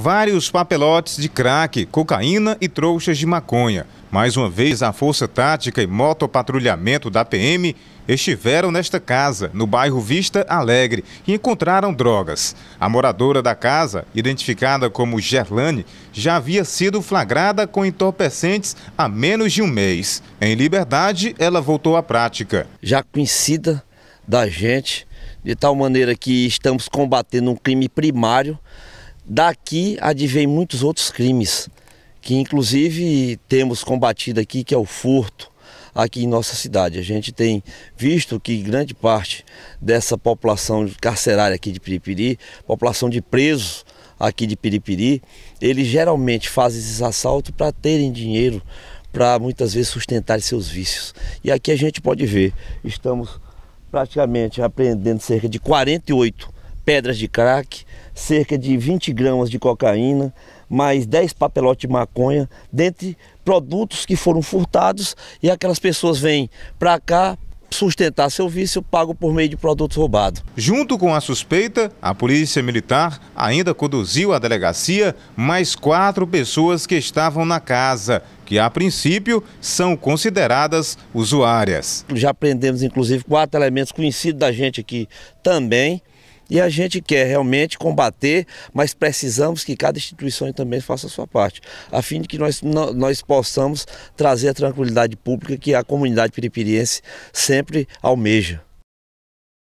vários papelotes de crack, cocaína e trouxas de maconha. Mais uma vez, a Força Tática e Motopatrulhamento da PM estiveram nesta casa, no bairro Vista Alegre, e encontraram drogas. A moradora da casa, identificada como Gerlane, já havia sido flagrada com entorpecentes há menos de um mês. Em liberdade, ela voltou à prática. Já conhecida da gente, de tal maneira que estamos combatendo um crime primário Daqui advém muitos outros crimes, que inclusive temos combatido aqui, que é o furto aqui em nossa cidade. A gente tem visto que grande parte dessa população carcerária aqui de Piripiri, população de presos aqui de Piripiri, eles geralmente fazem esses assaltos para terem dinheiro para muitas vezes sustentar seus vícios. E aqui a gente pode ver, estamos praticamente apreendendo cerca de 48 pedras de crack, cerca de 20 gramas de cocaína, mais 10 papelotes de maconha, dentre produtos que foram furtados e aquelas pessoas vêm para cá sustentar seu vício pago por meio de produtos roubados. Junto com a suspeita, a polícia militar ainda conduziu à delegacia mais quatro pessoas que estavam na casa, que a princípio são consideradas usuárias. Já prendemos inclusive quatro elementos conhecidos da gente aqui também, e a gente quer realmente combater, mas precisamos que cada instituição também faça a sua parte, a fim de que nós, nós possamos trazer a tranquilidade pública que a comunidade peripiriense sempre almeja.